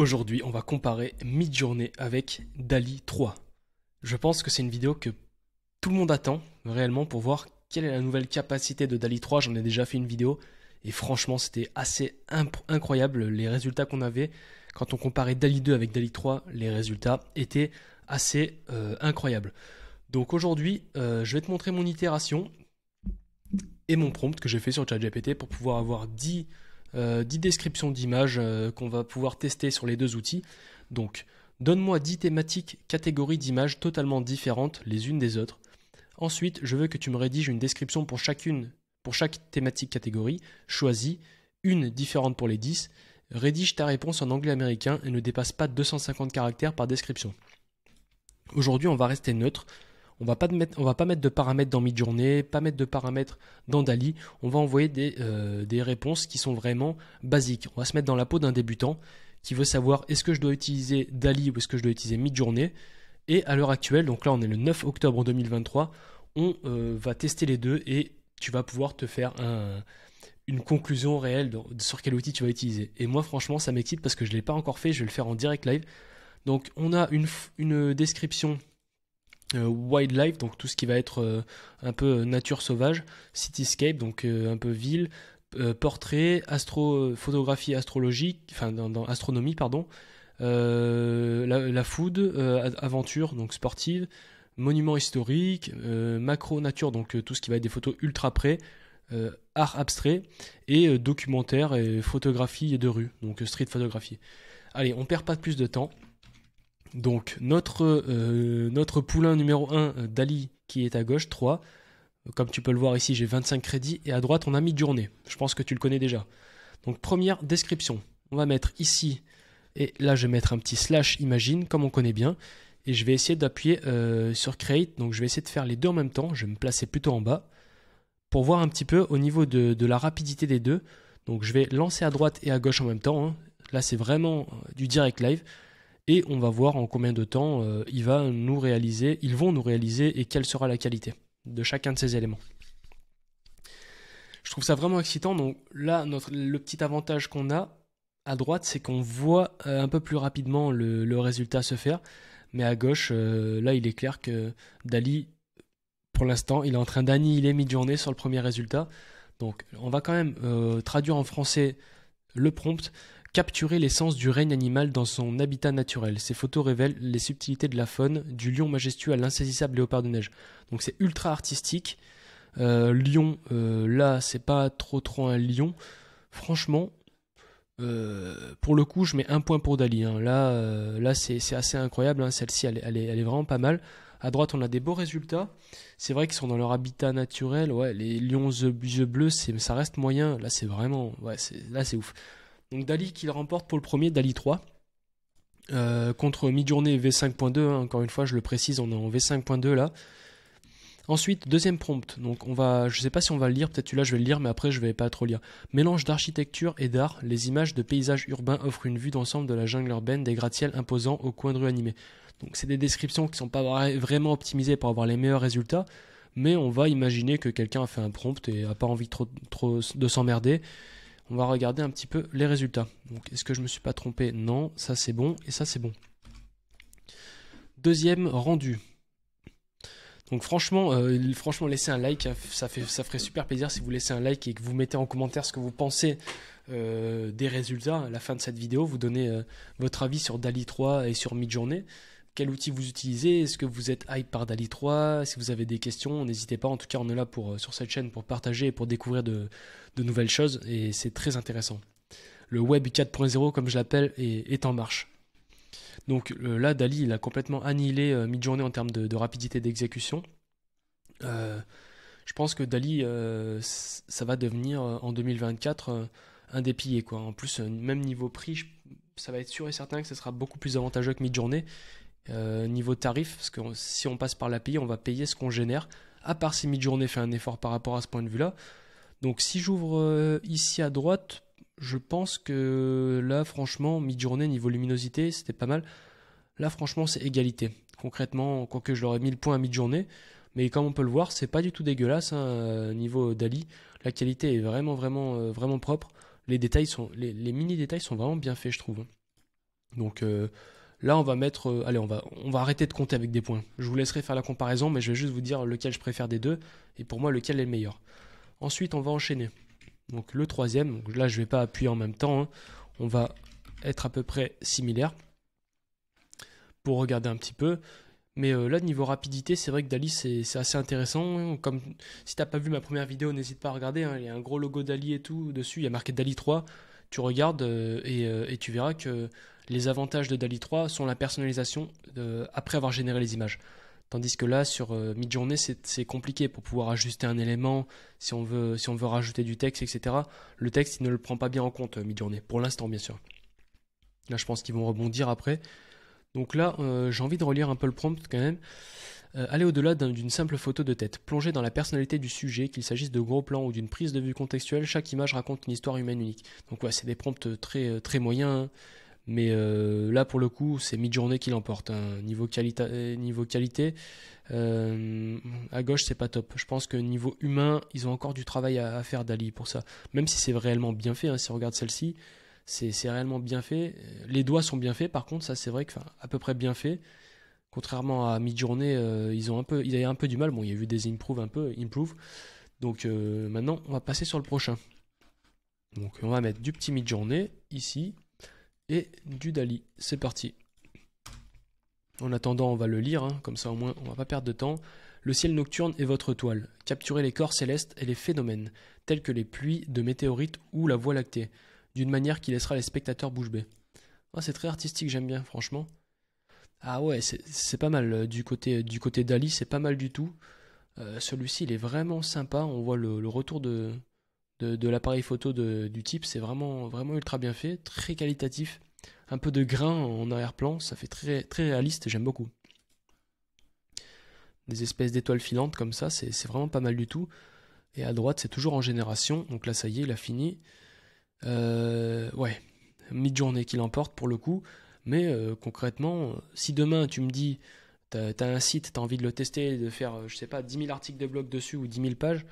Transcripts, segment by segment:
Aujourd'hui, on va comparer Midjourney avec DALI 3. Je pense que c'est une vidéo que tout le monde attend réellement pour voir quelle est la nouvelle capacité de DALI 3. J'en ai déjà fait une vidéo et franchement, c'était assez incroyable les résultats qu'on avait. Quand on comparait DALI 2 avec DALI 3, les résultats étaient assez euh, incroyables. Donc aujourd'hui, euh, je vais te montrer mon itération et mon prompt que j'ai fait sur ChatGPT pour pouvoir avoir 10 10 euh, descriptions d'images euh, qu'on va pouvoir tester sur les deux outils. Donc, donne-moi 10 thématiques, catégories d'images totalement différentes les unes des autres. Ensuite, je veux que tu me rédiges une description pour chacune, pour chaque thématique catégorie, choisis une différente pour les 10, rédige ta réponse en anglais américain et ne dépasse pas 250 caractères par description. Aujourd'hui, on va rester neutre, on va pas mettre, va pas mettre de paramètres dans mid-journée, pas mettre de paramètres dans Dali. On va envoyer euh, des, réponses qui sont vraiment basiques. On va se mettre dans la peau d'un débutant qui veut savoir est-ce que je dois utiliser Dali ou est-ce que je dois utiliser mid-journée. Et à l'heure actuelle, donc là on est le 9 octobre 2023, on euh, va tester les deux et tu vas pouvoir te faire une conclusion réelle sur quel outil tu vas utiliser. Et moi franchement ça m'excite parce que je ne l'ai pas encore fait, je vais le faire en direct live. Donc on a une, une description euh, wildlife, donc tout ce qui va être euh, un peu euh, nature sauvage, cityscape, donc un peu ville, portrait, astro, photographie astrologique, enfin dans, astronomie pardon, la, food, aventure donc sportive, Monument historique »,« macro nature donc tout ce qui va être des photos ultra près, art abstrait et documentaire et photographie de rue donc street photographie. Allez, on perd pas plus de temps. Donc notre, euh, notre poulain numéro 1, euh, Dali, qui est à gauche, 3. Comme tu peux le voir ici, j'ai 25 crédits. Et à droite, on a mis journée. Je pense que tu le connais déjà. Donc première description. On va mettre ici, et là je vais mettre un petit slash imagine, comme on connaît bien. Et je vais essayer d'appuyer euh, sur create. Donc je vais essayer de faire les deux en même temps. Je vais me placer plutôt en bas. Pour voir un petit peu au niveau de, la rapidité des deux. Donc je vais lancer à droite et à gauche en même temps. Hein. Là c'est vraiment du direct live et on va voir en combien de temps euh, il va nous réaliser, ils vont nous réaliser et quelle sera la qualité de chacun de ces éléments. Je trouve ça vraiment excitant. Donc là, notre, le petit avantage qu'on a à droite, c'est qu'on voit euh, un peu plus rapidement le, résultat se faire. Mais à gauche, euh, là, il est clair que Dali, pour l'instant, il est en train d'annihiler mid-journée sur le premier résultat. Donc, on va quand même traduire en français le prompt capturer l'essence du règne animal dans son habitat naturel. Ces photos révèlent les subtilités de la faune, du lion majestueux à l'insaisissable léopard de neige. Donc c'est ultra artistique. Euh, lion, euh, là, c'est pas trop trop un lion. Franchement, euh, pour le coup, je mets un point pour Dali. Hein. Là, là c'est assez incroyable. Hein. Celle-ci, elle, est vraiment pas mal. À droite, on a des beaux résultats. C'est vrai qu'ils sont dans leur habitat naturel. Ouais, les lions yeux bleus, ça reste moyen. Là, c'est vraiment, ouais, là, c'est ouf. Donc Dali qui le remporte pour le premier, Dali 3. Euh, contre contre journée V5.2, encore une fois, je le précise, on est en V5.2 là. Ensuite, deuxième prompt. Donc on va, je sais pas si on va le lire, peut-être celui-là je vais le lire, mais après je vais pas trop lire. Mélange d'architecture et d'art, les images de paysages urbains offrent une vue d'ensemble de la jungle urbaine, des gratte-ciels imposants au coin de rue animés. Donc c'est des descriptions qui ne sont pas vraiment optimisées pour avoir les meilleurs résultats, mais on va imaginer que quelqu'un a fait un prompt et a pas envie trop de s'emmerder on va regarder un petit peu les résultats. Donc est-ce que je me suis pas trompé Non, ça c'est bon et ça c'est bon. Deuxième rendu. Donc franchement, euh, franchement laissez un like, hein, ça, fait, ferait super plaisir si vous laissez un like et que vous mettez en commentaire ce que vous pensez euh, des résultats à la fin de cette vidéo, vous donnez euh, votre avis sur DALI 3 et sur Midjourney quel outil vous utilisez, est-ce que vous êtes hype par Dali 3, si vous avez des questions, n'hésitez pas, en tout cas on est là pour, euh, sur cette chaîne pour partager et pour découvrir de, nouvelles choses et c'est très intéressant. Le web 4.0 comme je l'appelle est, en marche. Donc euh, là Dali il a complètement annihilé euh, mid-journée en termes de, rapidité d'exécution. je pense que Dali ça va devenir en 2024 un des piliers quoi. En plus même niveau prix ça va être sûr et certain que ce sera beaucoup plus avantageux que mid-journée. Euh, niveau tarif, parce que si on passe par l'API, on va payer ce qu'on génère, à part si mid-journée fait un effort par rapport à ce point de vue-là. Donc si j'ouvre euh, ici à droite, je pense que là, franchement, mid-journée, niveau luminosité, c'était pas mal. Là, franchement, c'est égalité. Concrètement, quoique je leur ai mis le point à mid-journée, mais comme on peut le voir, c'est pas du tout dégueulasse, hein, euh, niveau Dali. La qualité est vraiment, vraiment, vraiment propre. Les détails sont, les mini détails sont vraiment bien faits, je trouve. Donc, Là, on va mettre, euh, allez, on va, on va arrêter de compter avec des points. Je vous laisserai faire la comparaison, mais je vais juste vous dire lequel je préfère des deux et pour moi lequel est le meilleur. Ensuite, on va enchaîner. Donc le troisième, là je ne vais pas appuyer en même temps, hein. on va être à peu près similaire pour regarder un petit peu. Mais euh, là, niveau rapidité, c'est vrai que Dali, c'est assez intéressant. Comme si t'as pas vu ma première vidéo, n'hésite pas à regarder. Hein. Il y a un gros logo Dali et tout dessus. Il y a marqué Dali 3. Tu regardes euh, et, tu verras que les avantages de DALI 3 sont la personnalisation euh, après avoir généré les images. Tandis que là, sur mid euh, Midjourney, c'est compliqué pour pouvoir ajuster un élément, si on, veut, si on veut rajouter du texte, etc. Le texte, ne le prend pas bien en compte, mid euh, Midjourney, pour l'instant, bien sûr. Là, je pense qu'ils vont rebondir après. Donc là, j'ai envie de relire un peu le prompt quand même. aller au-delà d'une simple photo de tête, plonger dans la personnalité du sujet, qu'il s'agisse de gros plans ou d'une prise de vue contextuelle, chaque image raconte une histoire humaine unique. Donc ouais, c'est des prompts très, très moyens. Hein. Mais euh, là, pour le coup, c'est mid-journée qui l'emporte. Hein. Niveau, euh, niveau qualité, euh, à gauche, c'est pas top. Je pense que niveau humain, ils ont encore du travail à, faire d'Ali pour ça. Même si c'est réellement bien fait, hein, si on regarde celle-ci, c'est réellement bien fait. Les doigts sont bien faits, par contre, ça c'est vrai que, à peu près bien fait. Contrairement à mid-journée, ils ont un peu, ils avaient un peu du mal. Bon, il y a eu des improves un peu, improve. Donc maintenant, on va passer sur le prochain. Donc on va mettre du petit mid-journée ici, et du Dali. C'est parti. En attendant, on va le lire, hein. comme ça au moins on va pas perdre de temps. Le ciel nocturne est votre toile. Capturez les corps célestes et les phénomènes, tels que les pluies de météorites ou la Voie lactée, d'une manière qui laissera les spectateurs bouche bée. Ah, c'est très artistique, j'aime bien, franchement. Ah ouais, c'est pas mal. Euh, du côté, du côté d'Ali, c'est pas mal du tout. Euh, celui-ci, il est vraiment sympa. On voit le retour de, de, l'appareil photo du type. C'est vraiment, vraiment ultra bien fait, très qualitatif. Un peu de grain en arrière-plan, ça fait très, très réaliste, j'aime beaucoup. Des espèces d'étoiles filantes comme ça, c'est vraiment pas mal du tout. Et à droite, c'est toujours en génération. Donc là, ça y est, il a fini. Euh, ouais, mid-journée qu'il emporte pour le coup. Mais euh, concrètement, si demain tu me dis, t'as as un site, t'as envie de le tester, de faire, euh, je sais pas, 10 000 articles de blog dessus ou 10 000 pages,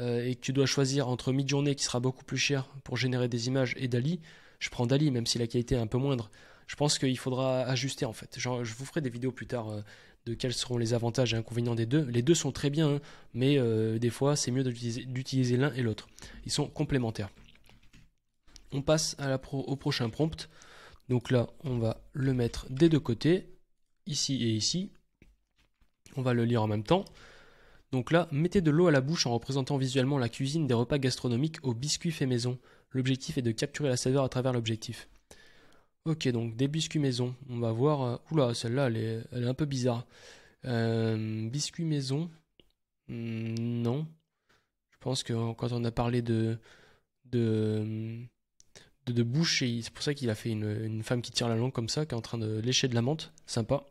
euh, et que tu dois choisir entre mid-journée qui sera beaucoup plus cher pour générer des images et Dali, je prends Dali même si la qualité est un peu moindre. Je pense qu'il faudra ajuster en fait. je vous ferai des vidéos plus tard euh, de quels seront les avantages et inconvénients des deux. Les deux sont très bien, hein, mais euh, des fois c'est mieux d'utiliser l'un et l'autre. Ils sont complémentaires. On passe au prochain prompt. Donc là, on va le mettre des deux côtés, ici et ici. On va le lire en même temps. Donc là, mettez de l'eau à la bouche en représentant visuellement la cuisine des repas gastronomiques au biscuit fait maison. L'objectif est de capturer la saveur à travers l'objectif. Ok, donc des biscuits maison. On va voir. Euh, oula, celle-là, elle, est, un peu bizarre. Euh, biscuits maison. Hmm, non. Je pense que quand on a parlé de. de. de, bouche, c'est pour ça qu'il a fait une, femme qui tire la langue comme ça, qui est en train de lécher de la menthe. Sympa.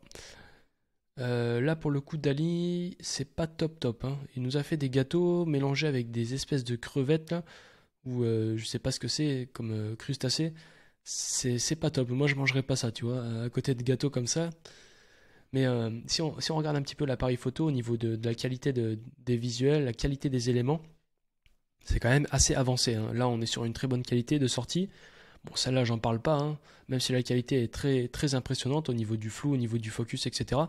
Euh, là, pour le coup, Dali, c'est pas top top. Hein. Il nous a fait des gâteaux mélangés avec des espèces de crevettes, ou euh, je sais pas ce que c'est, comme euh, crustacés. C'est pas top. Moi, je mangerais pas ça, tu vois, à côté de gâteaux comme ça. Mais si on, si, on, regarde un petit peu l'appareil photo au niveau de, la qualité des visuels, la qualité des éléments, c'est quand même assez avancé. Hein. Là, on est sur une très bonne qualité de sortie. Bon, celle-là, j'en parle pas, hein, même si la qualité est très, très impressionnante au niveau du flou, au niveau du focus, etc.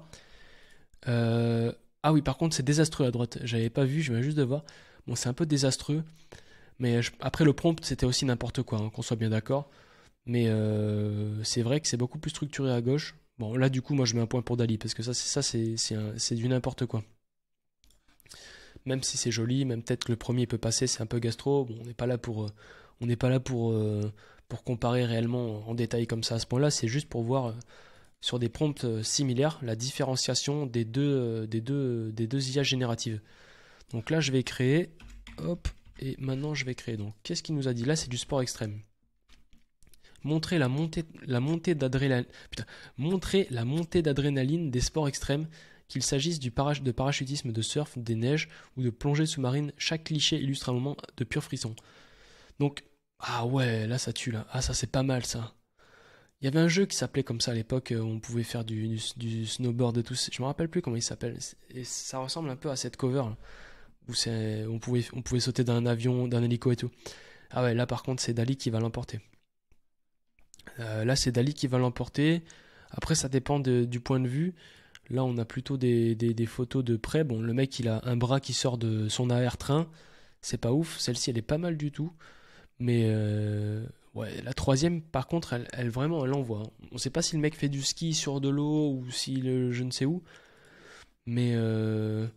Euh, ah oui, par contre, c'est désastreux à droite. J'avais pas vu, je viens juste de voir. Bon, c'est un peu désastreux. Mais euh, après, le prompt, c'était aussi n'importe quoi, hein, qu'on soit bien d'accord. Mais euh, c'est vrai que c'est beaucoup plus structuré à gauche. Bon, là, du coup, moi, je mets un point pour Dali, parce que ça, c'est c'est du n'importe quoi. Même si c'est joli, même peut-être que le premier peut passer, c'est un peu gastro. on n'est pas là pour, on n'est pas là pour, pour comparer réellement en détail comme ça à ce point-là. C'est juste pour voir sur des prompts euh, similaires la différenciation des deux, euh, des deux, des deux IA génératives. Donc là, je vais créer. Hop, et maintenant je vais créer. Donc, qu'est-ce qu'il nous a dit Là, c'est du sport extrême. Montrer la montée, la montée d'adrénaline. montrer la montée d'adrénaline des sports extrêmes, qu'il s'agisse du de parachutisme, de surf, des neiges ou de plongée sous-marine. Chaque cliché illustre un moment de pur frisson. Donc, ah ouais, là ça tue là. Ah ça c'est pas mal ça. Il y avait un jeu qui s'appelait comme ça à l'époque, euh, où on pouvait faire du, snowboard et tout. Je me rappelle plus comment il s'appelle. Et ça ressemble un peu à cette cover là, où on pouvait, on pouvait sauter d'un avion, d'un hélico et tout. Ah ouais, là par contre, c'est Dali qui va l'emporter. Euh, là, c'est Dali qui va l'emporter. Après, ça dépend du point de vue. Là, on a plutôt des, photos de près. Bon, le mec, il a un bras qui sort de son arrière-train. C'est pas ouf. Celle-ci, elle est pas mal du tout. Mais euh, ouais, la troisième, par contre, elle, vraiment, elle envoie. Hein. On sait pas si le mec fait du ski sur de l'eau ou si le, je ne sais où. Mais euh,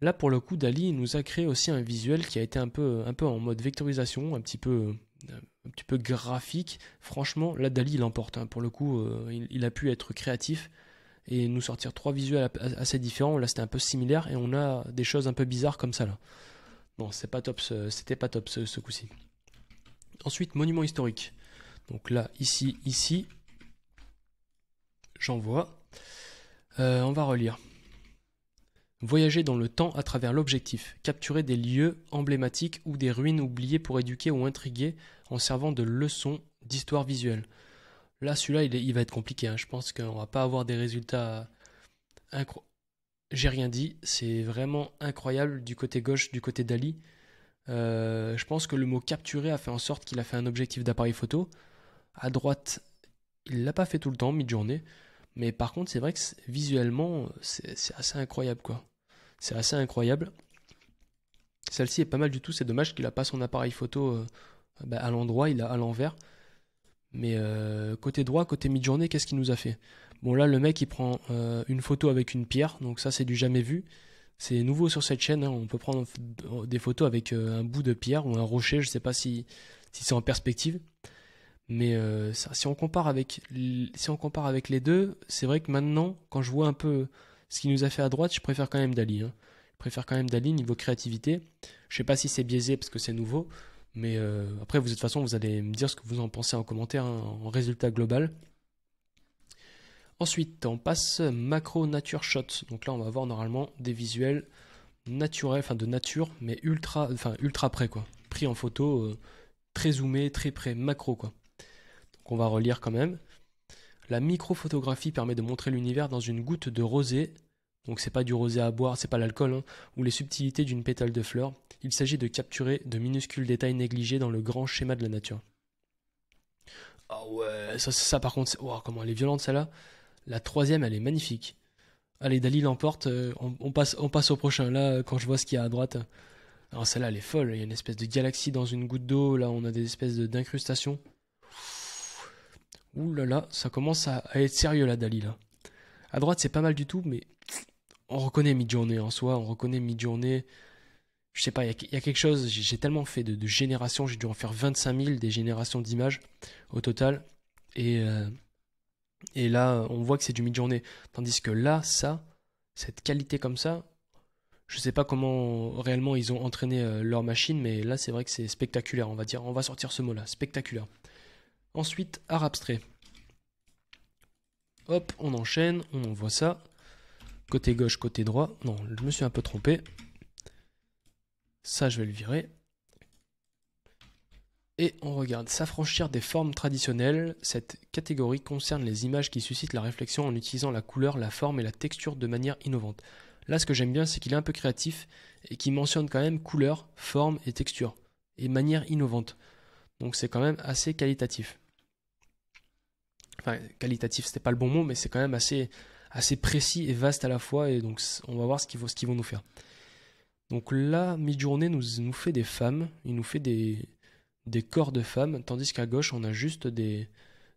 là, pour le coup, Dali nous a créé aussi un visuel qui a été un peu, un peu en mode vectorisation, un petit peu, un petit peu graphique. Franchement, là, Dali l'emporte. Hein. Pour le coup, euh, il, a pu être créatif et nous sortir trois visuels assez différents. Là, c'était un peu similaire et on a des choses un peu bizarres comme ça là. Non, c'est pas top. C'était pas top ce coup-ci. Ensuite, monument historique. Donc là, ici, ici, j'en vois. Euh, on va relire. Voyager dans le temps à travers l'objectif, capturer des lieux emblématiques ou des ruines oubliées pour éduquer ou intriguer en servant de leçon d'histoire visuelle. Là, celui-là, il, va être compliqué. Hein. Je pense qu'on va pas avoir des résultats incroyables. J'ai rien dit, c'est vraiment incroyable du côté gauche, du côté d'Ali. Euh, je pense que le mot capturer a fait en sorte qu'il a fait un objectif d'appareil photo. À droite, il l'a pas fait tout le temps, mid-journée. Mais par contre, c'est vrai que visuellement, c'est assez incroyable, quoi. C'est assez incroyable. Celle-ci est pas mal du tout. C'est dommage qu'il a pas son appareil photo euh, bah, à l'endroit, il a à l'envers. Mais euh, côté droit, côté mid-journée, qu'est-ce qu'il nous a fait Bon là, le mec, il prend une photo avec une pierre, donc ça, c'est du jamais vu. C'est nouveau sur cette chaîne, hein. on peut prendre des photos avec euh, un bout de pierre ou un rocher, je ne sais pas si, c'est en perspective. Mais euh, si, on compare avec, si on compare avec les deux, c'est vrai que maintenant, quand je vois un peu ce qu'il nous a fait à droite, je préfère quand même Dali. Hein. Je préfère quand même Dali niveau créativité. Je ne sais pas si c'est biaisé parce que c'est nouveau, mais euh, après, vous, de toute façon, vous allez me dire ce que vous en pensez en commentaire, hein, en résultat global. Ensuite, on passe macro nature shot. Donc là, on va avoir normalement des visuels naturels, enfin de nature, mais ultra, enfin ultra près quoi. Pris en photo, euh, très zoomé, très près, macro quoi. Donc on va relire quand même. La microphotographie permet de montrer l'univers dans une goutte de rosée. Donc c'est pas du rosé à boire, c'est pas l'alcool, hein, ou les subtilités d'une pétale de fleur. Il s'agit de capturer de minuscules détails négligés dans le grand schéma de la nature. Ah ouais, ça, ça, par contre, comment elle est violente celle-là. La troisième, elle est magnifique. Allez, Dalil, l'emporte. Euh, on, passe, on passe au prochain. Là, euh, quand je vois ce qu'il y a à droite. Alors, euh, oh, celle-là, elle est folle. Il y a une espèce de galaxie dans une goutte d'eau. Là, on a des espèces d'incrustations. Ouh là là, ça commence à, être sérieux, là, Dalil. À droite, c'est pas mal du tout, mais on reconnaît Midjourney en soi. On reconnaît Midjourney. Je sais pas, il y, a quelque chose. J'ai tellement fait de, générations. J'ai dû en faire 25 000 des générations d'images au total. Et. Et là, on voit que c'est du mid-journée. Tandis que là, ça, cette qualité comme ça, je ne sais pas comment réellement ils ont entraîné euh, leur machine, mais là, c'est vrai que c'est spectaculaire, on va dire. On va sortir ce mot-là, spectaculaire. Ensuite, art abstrait. Hop, on enchaîne, on envoie ça. Côté gauche, côté droit. Non, je me suis un peu trompé. Ça, je vais le virer. Et on regarde s'affranchir des formes traditionnelles. Cette catégorie concerne les images qui suscitent la réflexion en utilisant la couleur, la forme et la texture de manière innovante. Là, ce que j'aime bien, c'est qu'il est un peu créatif et qu'il mentionne quand même couleur, forme et texture et manière innovante. Donc c'est quand même assez qualitatif. Enfin, qualitatif, c'était pas le bon mot, mais c'est quand même assez, assez précis et vaste à la fois. Et donc, on va voir ce qu'ils vont, nous faire. Donc là, Midjourney nous, nous fait des femmes, il nous fait des, des corps de femmes, tandis qu'à gauche, on a juste des,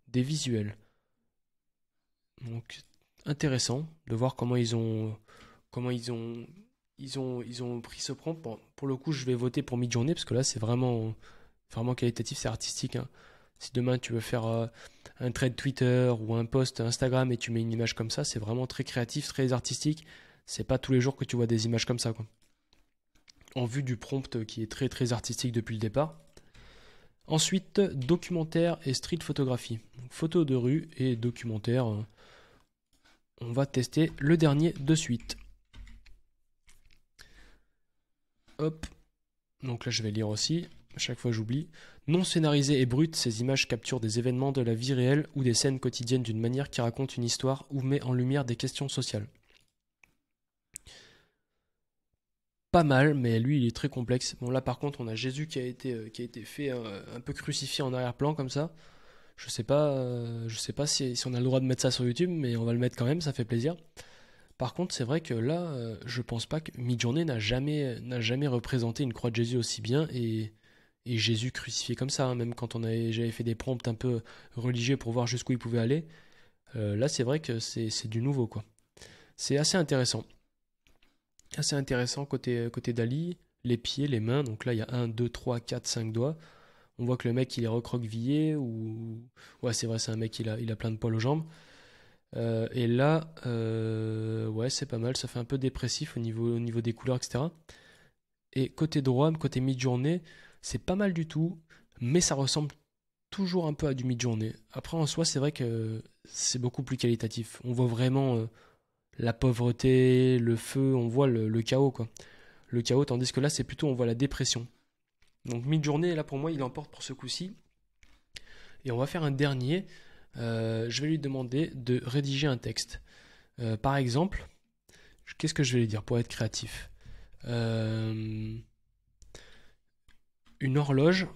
des visuels. Donc, intéressant de voir comment ils ont, comment ils ont, ils ont, ils ont pris ce prompt. pour le coup, je vais voter pour mid-journée parce que là, c'est vraiment, vraiment qualitatif, c'est artistique. Hein. Si demain tu veux faire euh, un trade Twitter ou un post Instagram et tu mets une image comme ça, c'est vraiment très créatif, très artistique. C'est pas tous les jours que tu vois des images comme ça, En vue du prompt qui est très très artistique depuis le départ. Ensuite, documentaire et street photographie. Photos de rue et documentaire. Euh, on va tester le dernier de suite. Hop. Donc là, je vais lire aussi. À chaque fois, j'oublie. Non scénarisées et brutes, ces images capturent des événements de la vie réelle ou des scènes quotidiennes d'une manière qui raconte une histoire ou met en lumière des questions sociales. pas mal, mais lui, il est très complexe. Bon, là, par contre, on a Jésus qui a été, euh, qui a été fait hein, un peu crucifié en arrière-plan, comme ça. Je sais pas, euh, je sais pas si, on a le droit de mettre ça sur YouTube, mais on va le mettre quand même, ça fait plaisir. Par contre, c'est vrai que là, euh, je pense pas que Midjourney n'a jamais, n'a jamais représenté une croix de Jésus aussi bien et, et Jésus crucifié comme ça, hein. même quand on avait, j'avais fait des prompts un peu religieux pour voir jusqu'où il pouvait aller. là, c'est vrai que c'est du nouveau, quoi. C'est assez intéressant assez intéressant côté, côté Dali. Les pieds, les mains, donc là il y a 1, 2, 3, 4, 5 doigts. On voit que le mec il est recroquevillé ou. Ouais, c'est vrai, c'est un mec, il a, il a plein de poils aux jambes. Euh, et là, euh, ouais, c'est pas mal, ça fait un peu dépressif au niveau, au niveau des couleurs, etc. Et côté droit, côté mid-journée, c'est pas mal du tout, mais ça ressemble toujours un peu à du mid-journée. Après, en soi, c'est vrai que c'est beaucoup plus qualitatif. On voit vraiment. Euh, la pauvreté, le feu, on voit le, chaos, quoi. Le chaos, tandis que là, c'est plutôt, on voit la dépression. Donc, mid-journée, là, pour moi, il emporte pour ce coup-ci. Et on va faire un dernier. Euh, je vais lui demander de rédiger un texte. Euh, par exemple, qu'est-ce que je vais lui dire pour être créatif euh, Une horloge,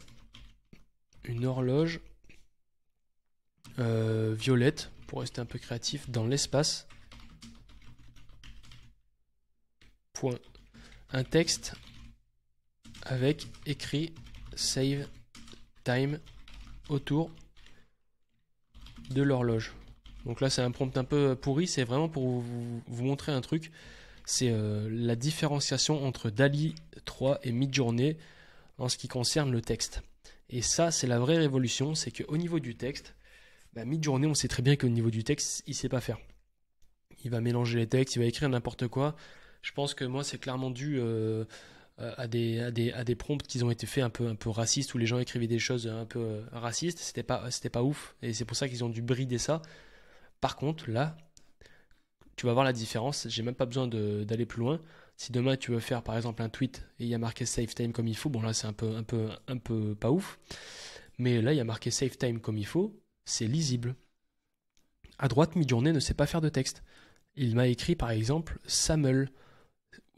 une horloge violette, pour rester un peu créatif, dans l'espace Un texte avec écrit save time autour de l'horloge. Donc là, c'est un prompt un peu pourri, c'est vraiment pour vous, montrer un truc. C'est euh, la différenciation entre DALI 3 et mid-journée en ce qui concerne le texte. Et ça, c'est la vraie révolution, c'est qu'au niveau du texte, bah, journée on sait très bien qu'au niveau du texte, il sait pas faire. Il va mélanger les textes, il va écrire n'importe quoi. Je pense que moi, c'est clairement dû euh, à, des, à, des, à des prompts qui ont été faits un peu, un peu racistes, où les gens écrivaient des choses un peu euh, racistes. C'était pas, c'était pas ouf. Et c'est pour ça qu'ils ont dû brider ça. Par contre, là, tu vas voir la différence. J'ai même pas besoin d'aller plus loin. Si demain tu veux faire par exemple un tweet et il y a marqué save time comme il faut, bon là c'est un peu, un peu, un peu pas ouf. Mais là il y a marqué save time comme il faut, c'est lisible. À droite, Midjourney ne sait pas faire de texte. Il m'a écrit par exemple Samuel.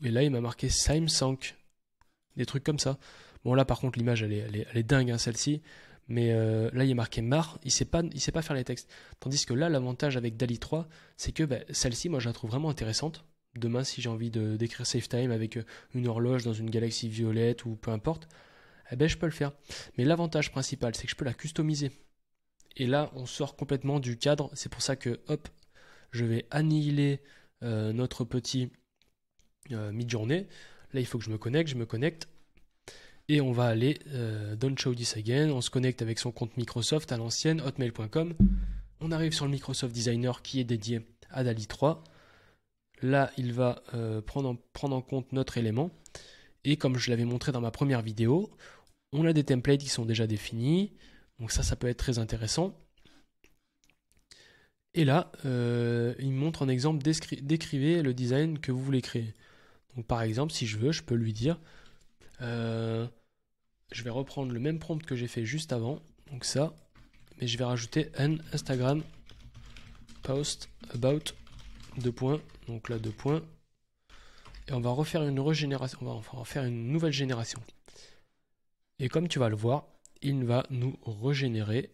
Et là, il m'a marqué Saim Sank. Des trucs comme ça. Bon, là, par contre, l'image, elle est, dingue, hein, celle-ci. Mais euh, là, il est marqué Mar. Il sait pas, il sait pas faire les textes. Tandis que là, l'avantage avec Dali 3, c'est que bah, celle-ci, moi, je la trouve vraiment intéressante. Demain, si j'ai envie de d'écrire Safe Time avec euh, une horloge dans une galaxie violette ou peu importe, eh ben, je peux le faire. Mais l'avantage principal, c'est que je peux la customiser. Et là, on sort complètement du cadre. C'est pour ça que, hop, je vais annihiler euh, notre petit euh, mid-journée. Là, il faut que je me connecte, je me connecte. Et on va aller euh, don't Show This Again. On se connecte avec son compte Microsoft à l'ancienne, hotmail.com. On arrive sur le Microsoft Designer qui est dédié à DALI 3. Là, il va euh, prendre, en, prendre, en, compte notre élément. Et comme je l'avais montré dans ma première vidéo, on a des templates qui sont déjà définis. Donc ça, ça peut être très intéressant. Et là, il montre en exemple, décrivez le design que vous voulez créer. Donc par exemple, si je veux, je peux lui dire, euh, je vais reprendre le même prompt que j'ai fait juste avant, donc ça, mais je vais rajouter un Instagram post about deux points, donc là deux points, et on va refaire une régénération, on va enfin refaire une nouvelle génération. Et comme tu vas le voir, il va nous régénérer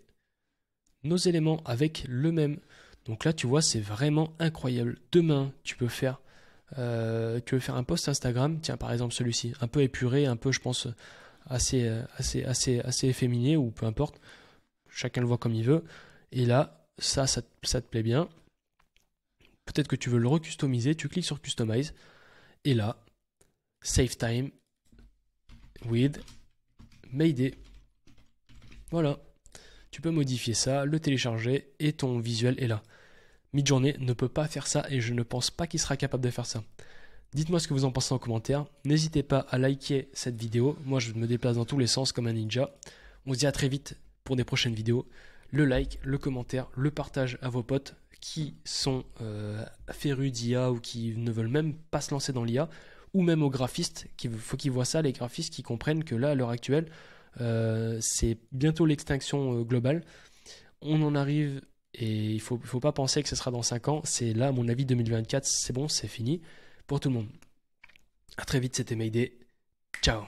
nos éléments avec le même. Donc là, tu vois, c'est vraiment incroyable. Demain, tu peux faire tu veux faire un post Instagram, tiens par exemple celui-ci, un peu épuré, un peu je pense assez, euh, assez, assez, assez efféminé ou peu importe, chacun le voit comme il veut, et là ça, ça, ça te plaît bien, peut-être que tu veux le recustomiser, tu cliques sur Customize, et là, Save Time with Mayday. Voilà, tu peux modifier ça, le télécharger, et ton visuel est là mid-journée ne peut pas faire ça et je ne pense pas qu'il sera capable de faire ça. Dites-moi ce que vous en pensez en commentaire. N'hésitez pas à liker cette vidéo. Moi, je me déplace dans tous les sens comme un ninja. On se dit à très vite pour des prochaines vidéos. Le like, le commentaire, le partage à vos potes qui sont euh, férus d'IA ou qui ne veulent même pas se lancer dans l'IA, ou même aux graphistes, il faut qu'ils voient ça, les graphistes qui comprennent que là, à l'heure actuelle, euh, c'est bientôt l'extinction euh, globale. On en arrive et il ne faut, pas penser que ce sera dans 5 ans. C'est là, mon avis, 2024, c'est bon, c'est fini pour tout le monde. À très vite, c'était Mayday. Ciao